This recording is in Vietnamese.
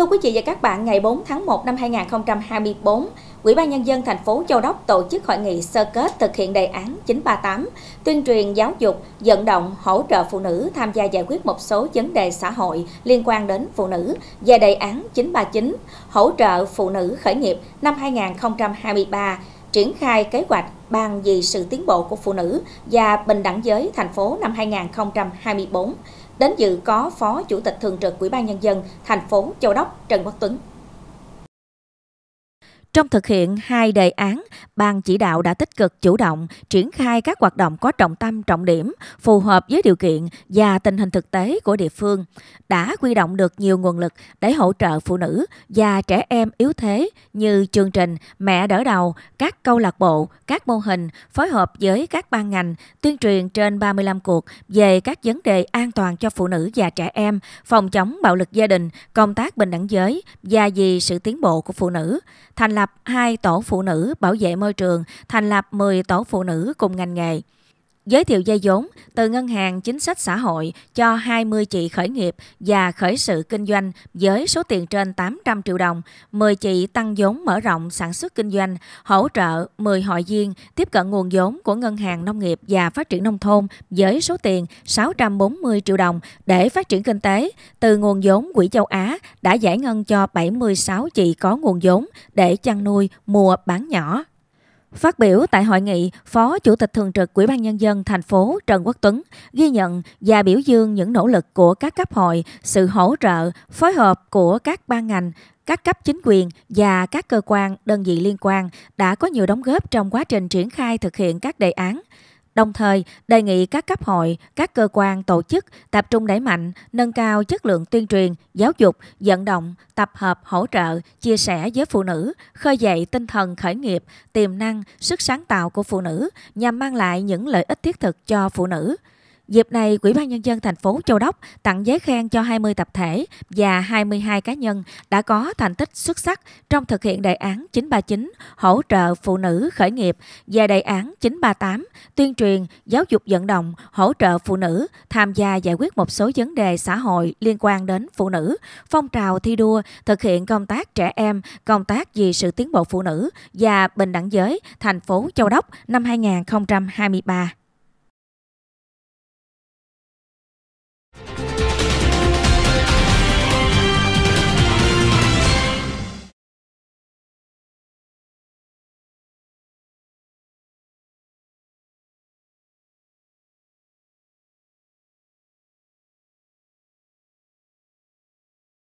Thưa quý vị và các bạn, ngày 4 tháng 1 năm 2024, Ủy ban Nhân dân thành phố Châu Đốc tổ chức hội nghị sơ kết thực hiện đề án 938, tuyên truyền giáo dục, vận động, hỗ trợ phụ nữ tham gia giải quyết một số vấn đề xã hội liên quan đến phụ nữ và đề án 939, hỗ trợ phụ nữ khởi nghiệp năm 2023 triển khai kế hoạch Ban vì sự tiến bộ của phụ nữ và bình đẳng giới thành phố năm 2024. Đến dự có Phó Chủ tịch Thường trực Ủy ban Nhân dân thành phố Châu Đốc Trần Quốc Tuấn. Trong thực hiện hai đề án, Ban chỉ đạo đã tích cực chủ động triển khai các hoạt động có trọng tâm trọng điểm, phù hợp với điều kiện và tình hình thực tế của địa phương, đã quy động được nhiều nguồn lực để hỗ trợ phụ nữ và trẻ em yếu thế như chương trình Mẹ đỡ đầu, các câu lạc bộ, các mô hình, phối hợp với các ban ngành, tuyên truyền trên 35 cuộc về các vấn đề an toàn cho phụ nữ và trẻ em, phòng chống bạo lực gia đình, công tác bình đẳng giới và vì sự tiến bộ của phụ nữ. Thành lập 2 tổ phụ nữ bảo vệ môi trường, thành lập 10 tổ phụ nữ cùng ngành nghề giới thiệu dây vốn từ Ngân hàng Chính sách Xã hội cho 20 chị khởi nghiệp và khởi sự kinh doanh với số tiền trên 800 triệu đồng, 10 chị tăng vốn mở rộng sản xuất kinh doanh, hỗ trợ 10 hội viên tiếp cận nguồn vốn của Ngân hàng Nông nghiệp và Phát triển Nông thôn với số tiền 640 triệu đồng để phát triển kinh tế từ nguồn vốn Quỹ châu Á đã giải ngân cho 76 chị có nguồn vốn để chăn nuôi mua bán nhỏ. Phát biểu tại hội nghị, Phó Chủ tịch Thường trực Ủy ban Nhân dân thành phố Trần Quốc Tuấn ghi nhận và biểu dương những nỗ lực của các cấp hội, sự hỗ trợ, phối hợp của các ban ngành, các cấp chính quyền và các cơ quan, đơn vị liên quan đã có nhiều đóng góp trong quá trình triển khai thực hiện các đề án. Đồng thời, đề nghị các cấp hội, các cơ quan, tổ chức tập trung đẩy mạnh, nâng cao chất lượng tuyên truyền, giáo dục, vận động, tập hợp, hỗ trợ, chia sẻ với phụ nữ, khơi dậy tinh thần khởi nghiệp, tiềm năng, sức sáng tạo của phụ nữ nhằm mang lại những lợi ích thiết thực cho phụ nữ. Dịp này, Ủy ban Nhân dân thành phố Châu Đốc tặng giấy khen cho 20 tập thể và 22 cá nhân đã có thành tích xuất sắc trong thực hiện đề án 939 hỗ trợ phụ nữ khởi nghiệp và đề án 938 tuyên truyền, giáo dục vận động, hỗ trợ phụ nữ tham gia giải quyết một số vấn đề xã hội liên quan đến phụ nữ, phong trào thi đua, thực hiện công tác trẻ em, công tác vì sự tiến bộ phụ nữ và bình đẳng giới thành phố Châu Đốc năm 2023.